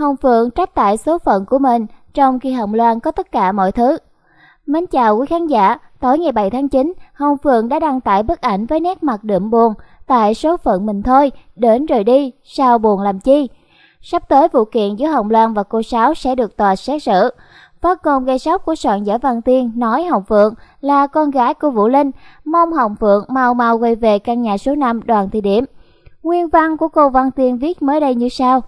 Hồng Phượng trách tại số phận của mình trong khi Hồng Loan có tất cả mọi thứ. Mến chào quý khán giả, tối ngày 7 tháng 9, Hồng Phượng đã đăng tải bức ảnh với nét mặt đượm buồn tại số phận mình thôi, đến rồi đi, sao buồn làm chi. Sắp tới vụ kiện giữa Hồng Loan và cô Sáu sẽ được tòa xét xử. Phát ngôn gây sốc của soạn giả Văn Tiên nói Hồng Phượng là con gái của Vũ Linh, mong Hồng Phượng mau mau quay về căn nhà số 5 đoàn thị điểm. Nguyên văn của cô Văn Tiên viết mới đây như sau.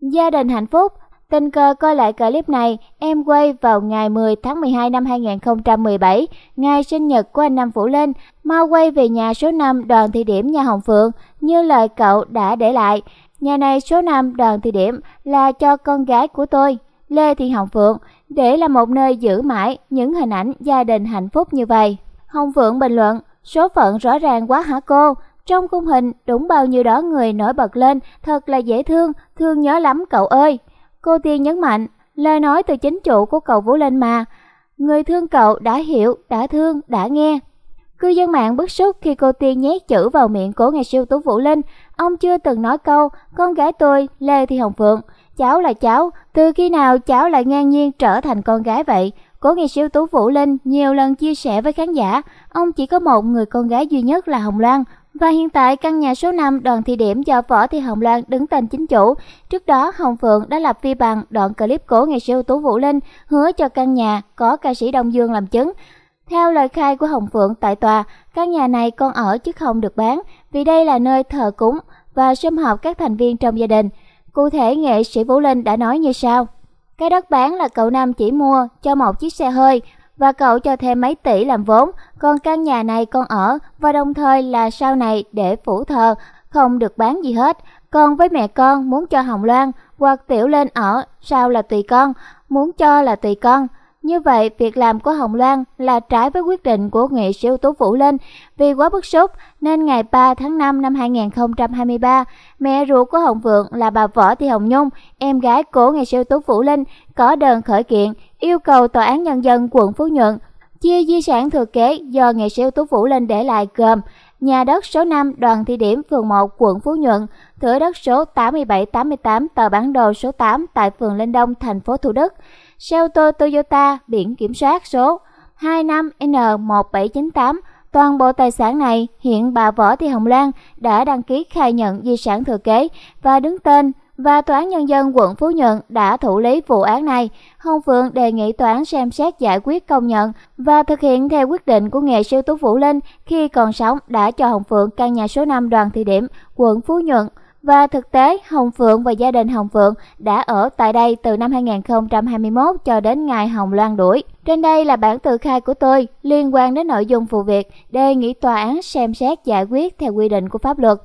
Gia đình hạnh phúc Tình cờ coi lại clip này, em quay vào ngày 10 tháng 12 năm 2017, ngày sinh nhật của anh Nam Phủ Linh, mau quay về nhà số 5 đoàn thị điểm nhà Hồng Phượng, như lời cậu đã để lại. Nhà này số 5 đoàn thị điểm là cho con gái của tôi, Lê Thị Hồng Phượng, để là một nơi giữ mãi những hình ảnh gia đình hạnh phúc như vậy. Hồng Phượng bình luận, số phận rõ ràng quá hả cô? Trong khung hình, đúng bao nhiêu đó người nổi bật lên, thật là dễ thương, thương nhớ lắm cậu ơi. Cô Tiên nhấn mạnh, lời nói từ chính chủ của cậu Vũ Linh mà. Người thương cậu đã hiểu, đã thương, đã nghe. Cư dân mạng bức xúc khi cô Tiên nhét chữ vào miệng cố nghệ siêu tú Vũ Linh. Ông chưa từng nói câu, con gái tôi, Lê Thị Hồng Phượng. Cháu là cháu, từ khi nào cháu lại ngang nhiên trở thành con gái vậy? Cố nghệ siêu tú Vũ Linh nhiều lần chia sẻ với khán giả, ông chỉ có một người con gái duy nhất là Hồng Loan, và hiện tại căn nhà số 5 đoàn thị điểm do Võ Thị Hồng Loan đứng tên chính chủ. Trước đó Hồng Phượng đã lập phi bằng đoạn clip cổ nghệ sĩ ưu tú Vũ Linh hứa cho căn nhà có ca sĩ Đông Dương làm chứng. Theo lời khai của Hồng Phượng tại tòa, căn nhà này con ở chứ không được bán vì đây là nơi thờ cúng và sum họp các thành viên trong gia đình. Cụ thể nghệ sĩ Vũ Linh đã nói như sau. Cái đất bán là cậu Nam chỉ mua cho một chiếc xe hơi và cậu cho thêm mấy tỷ làm vốn còn căn nhà này con ở và đồng thời là sau này để phủ thờ, không được bán gì hết. Còn với mẹ con muốn cho Hồng Loan hoặc Tiểu lên ở, sao là tùy con, muốn cho là tùy con. Như vậy, việc làm của Hồng Loan là trái với quyết định của nghệ sĩ ưu tú Vũ Linh. Vì quá bức xúc, nên ngày 3 tháng 5 năm 2023, mẹ ruột của Hồng Vượng là bà Võ Thị Hồng Nhung, em gái của nghệ sĩ ưu tú Vũ Linh, có đơn khởi kiện yêu cầu Tòa án Nhân dân quận Phú Nhuận Chia di sản thừa kế do nghệ sĩ ưu tú Vũ Linh để lại gồm nhà đất số 5 đoàn thị điểm phường 1 quận Phú Nhuận, thửa đất số 8788 tờ bản đồ số 8 tại phường Linh Đông, thành phố Thủ Đức, xe ô tô Toyota biển kiểm soát số 25N1798. Toàn bộ tài sản này hiện bà Võ Thị Hồng Lan đã đăng ký khai nhận di sản thừa kế và đứng tên và Tòa án Nhân dân quận Phú Nhuận đã thụ lý vụ án này. Hồng Phượng đề nghị tòa án xem xét giải quyết công nhận và thực hiện theo quyết định của nghệ sư Tú Vũ Linh khi còn sống đã cho Hồng Phượng căn nhà số 5 đoàn thị điểm, quận Phú Nhuận. Và thực tế, Hồng Phượng và gia đình Hồng Phượng đã ở tại đây từ năm 2021 cho đến ngày Hồng Loan đuổi. Trên đây là bản tự khai của tôi liên quan đến nội dung vụ việc đề nghị tòa án xem xét giải quyết theo quy định của pháp luật.